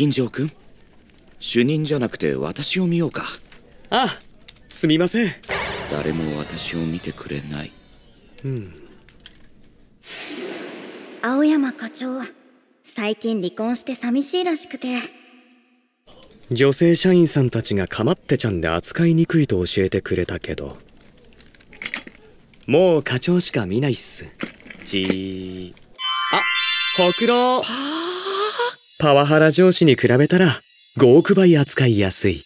金城君主任じゃなくて私を見ようかあすみません誰も私を見てくれないうん青山課長最近離婚して寂しいらしくて女性社員さんたちがかまってちゃんで扱いにくいと教えてくれたけどもう課長しか見ないっすじーあほくろはあパワハラ上司に比べたら5億倍扱いやすい。